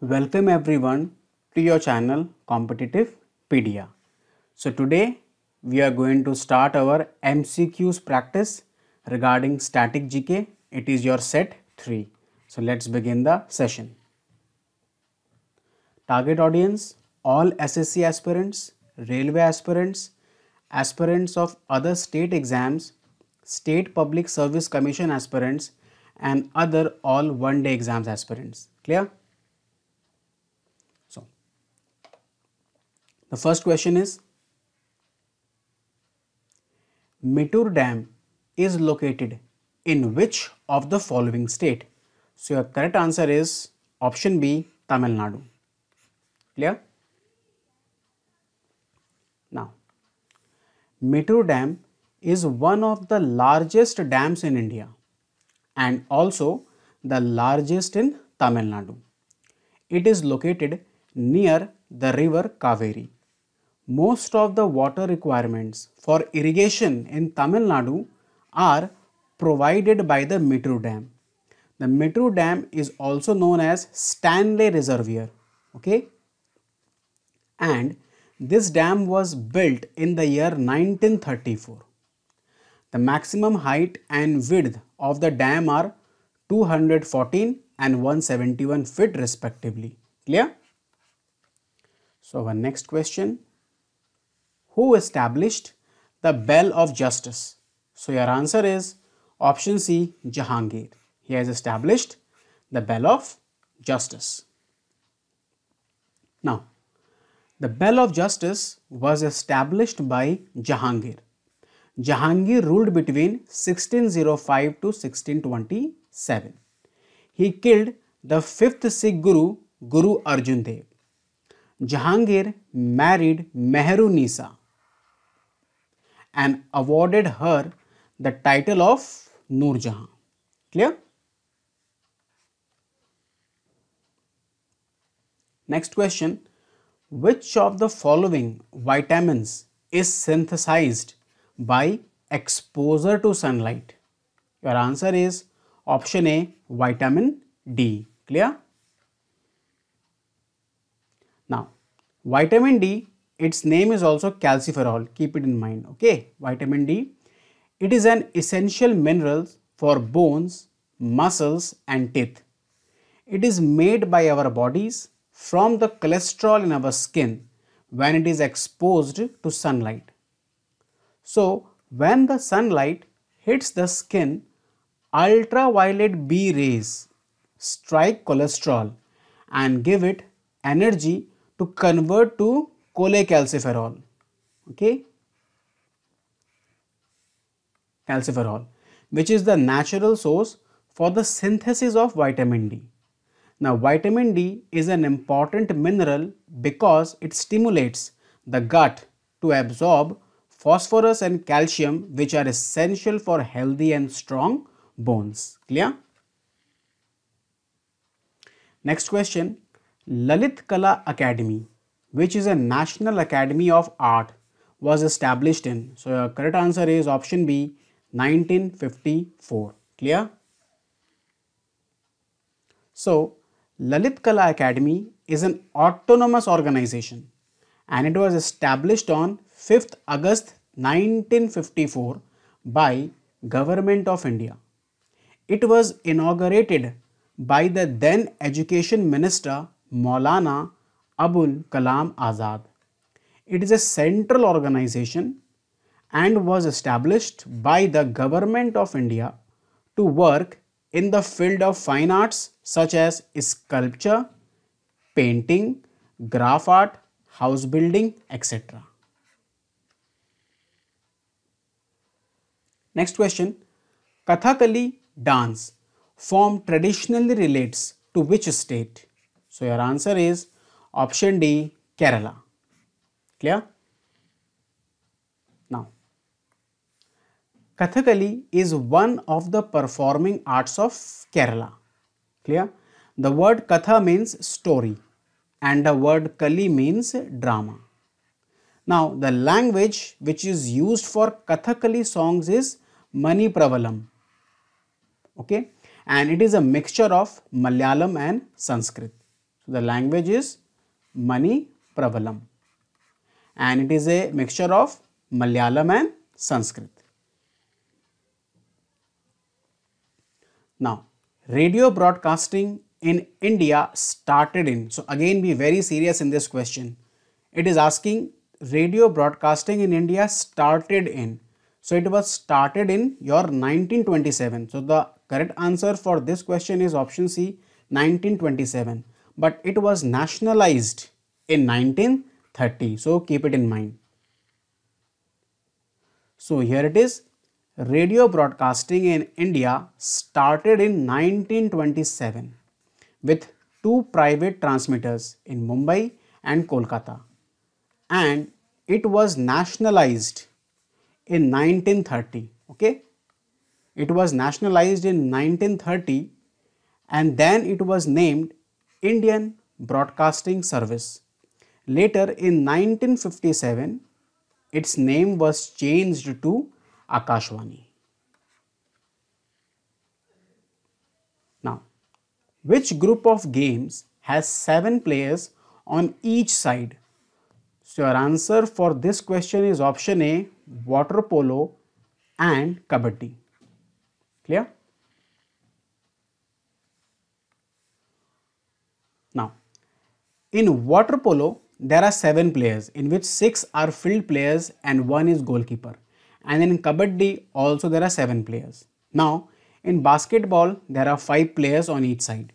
Welcome everyone to your channel Competitive Pedia. So today we are going to start our MCQs practice regarding static GK. It is your set 3. So let's begin the session. Target audience, all SSC aspirants, railway aspirants, aspirants of other state exams, state public service commission aspirants and other all one day exams aspirants. Clear? The first question is Mittur Dam is located in which of the following state? So your correct answer is option B Tamil Nadu. Clear? Now, Mittur Dam is one of the largest dams in India and also the largest in Tamil Nadu. It is located near the river Kaveri most of the water requirements for irrigation in Tamil Nadu are provided by the Mittru Dam. The Mittru Dam is also known as Stanley Reservoir. Okay? And this dam was built in the year 1934. The maximum height and width of the dam are 214 and 171 feet respectively. Clear? So, our next question who established the bell of justice? So your answer is option C, Jahangir. He has established the bell of justice. Now, the bell of justice was established by Jahangir. Jahangir ruled between 1605 to 1627. He killed the fifth Sikh Guru, Guru Arjun Dev. Jahangir married Mehru Nisa, and awarded her the title of Noor Jahan. Clear? Next question, which of the following vitamins is synthesized by exposure to sunlight? Your answer is option A, vitamin D. Clear? Now, vitamin D its name is also calciferol, keep it in mind, okay. Vitamin D, it is an essential mineral for bones, muscles and teeth. It is made by our bodies from the cholesterol in our skin when it is exposed to sunlight. So, when the sunlight hits the skin, ultraviolet B rays strike cholesterol and give it energy to convert to cholecalciferol. Okay? Calciferol, which is the natural source for the synthesis of vitamin D. Now, vitamin D is an important mineral because it stimulates the gut to absorb phosphorus and calcium which are essential for healthy and strong bones. Clear? Next question, Lalit Kala Academy which is a National Academy of Art, was established in? So, your correct answer is option B 1954. Clear? So, Lalit Kala Academy is an autonomous organization and it was established on 5th August 1954 by Government of India. It was inaugurated by the then Education Minister Maulana Abul Kalam Azad. It is a central organization and was established by the Government of India to work in the field of fine arts such as sculpture, painting, graph art, house building, etc. Next question Kathakali dance form traditionally relates to which state? So, your answer is Option D, Kerala. Clear? Now, Kathakali is one of the performing arts of Kerala. Clear? The word Katha means story and the word Kali means drama. Now, the language which is used for Kathakali songs is Mani Pravalam. Okay? And it is a mixture of Malayalam and Sanskrit. So, the language is Mani Pravalam. And it is a mixture of Malayalam and Sanskrit. Now, radio broadcasting in India started in, so again be very serious in this question. It is asking radio broadcasting in India started in. So it was started in your 1927. So the correct answer for this question is option C 1927 but it was nationalized in 1930. So, keep it in mind. So, here it is radio broadcasting in India started in 1927 with two private transmitters in Mumbai and Kolkata and it was nationalized in 1930 okay it was nationalized in 1930 and then it was named Indian Broadcasting Service. Later in 1957, its name was changed to Akashwani. Now, which group of games has 7 players on each side? So, your answer for this question is option A, water polo and kabaddi. Clear? In water polo, there are 7 players in which 6 are field players and 1 is goalkeeper. And in kabaddi also there are 7 players. Now, in basketball, there are 5 players on each side.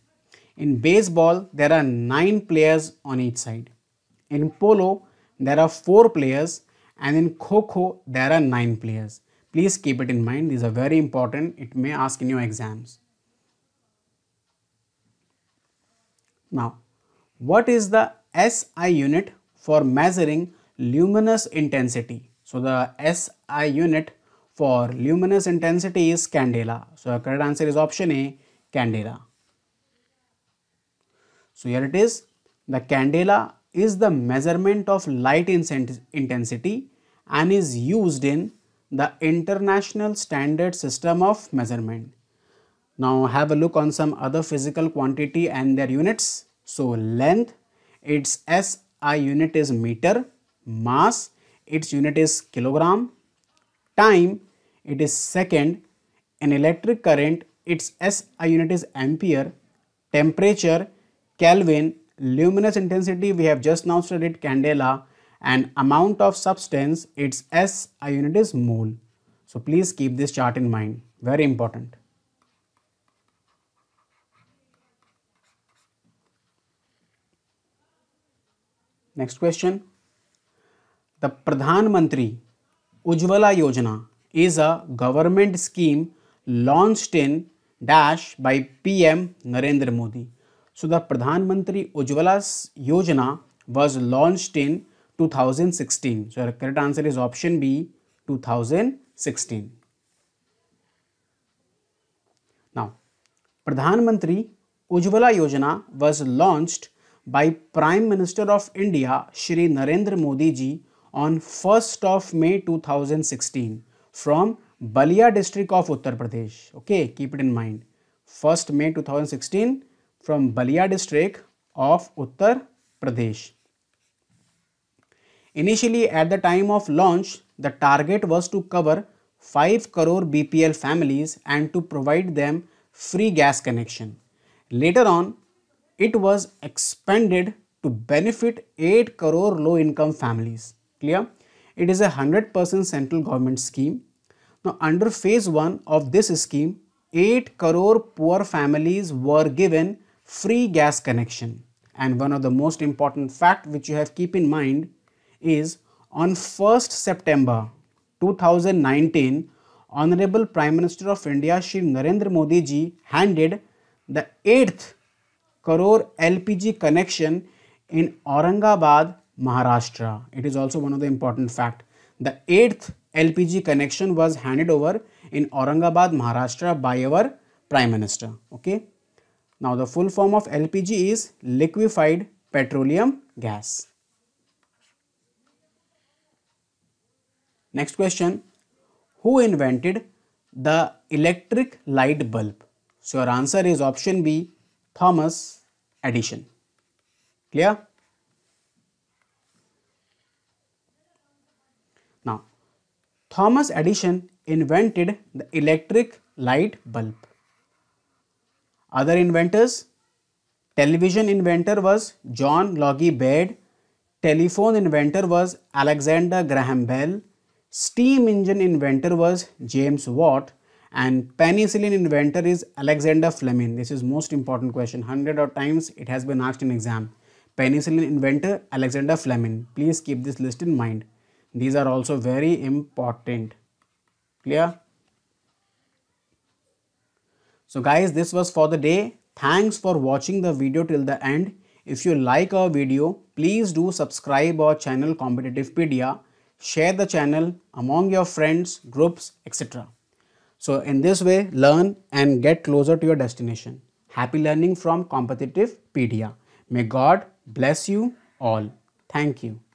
In baseball, there are 9 players on each side. In polo, there are 4 players and in kho-kho, there are 9 players. Please keep it in mind, these are very important, it may ask in your exams. Now, what is the SI unit for measuring luminous intensity? So the SI unit for luminous intensity is candela. So correct answer is option A, candela. So here it is. The candela is the measurement of light intensity and is used in the International Standard System of Measurement. Now have a look on some other physical quantity and their units. So length, its SI unit is meter, mass, its unit is kilogram, time, it is second, An electric current, its SI unit is ampere, temperature, Kelvin, luminous intensity we have just now studied candela and amount of substance its SI unit is mole. So please keep this chart in mind, very important. Next question the Pradhanmantri Ujjwala Yojana is a government scheme launch in dash by PM Narendra Modi so the Pradhanmantri Ujjwala Yojana was launch in 2016 thousand sixteen so correct answer is option B 2016 Pradhanmantri Ujjwala Yojana was launched by Prime Minister of India Shri Narendra Modi ji on 1st of May 2016 from Balia district of Uttar Pradesh. Okay, keep it in mind. 1st May 2016 from Balia district of Uttar Pradesh. Initially at the time of launch, the target was to cover 5 crore BPL families and to provide them free gas connection. Later on, it was expanded to benefit 8 crore low income families. Clear? It is a 100% central government scheme. Now under phase 1 of this scheme, 8 crore poor families were given free gas connection. And one of the most important fact which you have keep in mind is on 1st September 2019, Honorable Prime Minister of India Shri Narendra Modi ji handed the 8th crore LPG connection in Aurangabad, Maharashtra. It is also one of the important fact. The eighth LPG connection was handed over in Aurangabad, Maharashtra by our Prime Minister. Okay. Now the full form of LPG is liquefied petroleum gas. Next question, who invented the electric light bulb? So your answer is option B, Thomas addition. Clear? Now, Thomas Edison invented the electric light bulb. Other inventors, television inventor was John Logie Baird, telephone inventor was Alexander Graham Bell, steam engine inventor was James Watt, and penicillin inventor is Alexander Fleming. This is most important question. Hundred of times it has been asked in exam. Penicillin inventor Alexander Fleming. Please keep this list in mind. These are also very important. Clear? So guys, this was for the day. Thanks for watching the video till the end. If you like our video, please do subscribe our channel Competitive Pedia. Share the channel among your friends, groups, etc. So in this way, learn and get closer to your destination. Happy learning from competitive pedia. May God bless you all. Thank you.